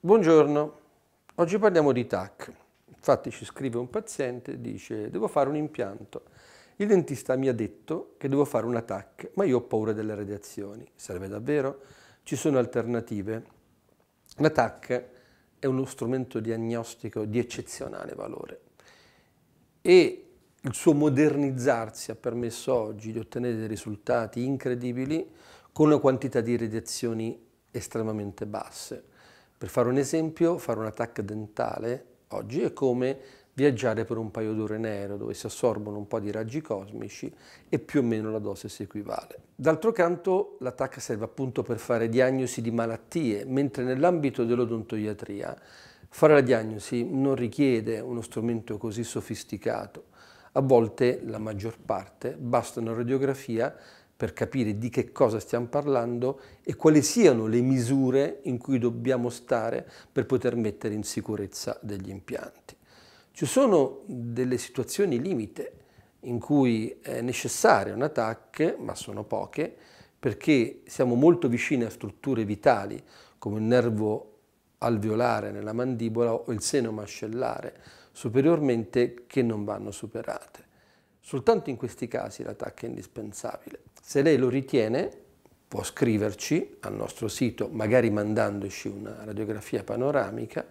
Buongiorno, oggi parliamo di TAC. Infatti ci scrive un paziente, e dice devo fare un impianto. Il dentista mi ha detto che devo fare una TAC, ma io ho paura delle radiazioni. Serve davvero? Ci sono alternative? La TAC è uno strumento diagnostico di eccezionale valore e il suo modernizzarsi ha permesso oggi di ottenere dei risultati incredibili con una quantità di radiazioni estremamente basse. Per fare un esempio, fare un attacco dentale oggi è come viaggiare per un paio d'ore in aereo dove si assorbono un po' di raggi cosmici e più o meno la dose si equivale. D'altro canto l'attacco serve appunto per fare diagnosi di malattie, mentre nell'ambito dell'odontoiatria Fare la diagnosi non richiede uno strumento così sofisticato. A volte, la maggior parte, basta una radiografia per capire di che cosa stiamo parlando e quali siano le misure in cui dobbiamo stare per poter mettere in sicurezza degli impianti. Ci sono delle situazioni limite in cui è necessario un attacco, ma sono poche, perché siamo molto vicini a strutture vitali come il nervo alveolare nella mandibola o il seno mascellare superiormente che non vanno superate. Soltanto in questi casi l'attacco è indispensabile. Se lei lo ritiene può scriverci al nostro sito, magari mandandoci una radiografia panoramica,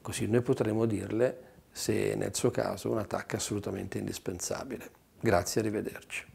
così noi potremo dirle se nel suo caso un attacco è assolutamente indispensabile. Grazie, arrivederci.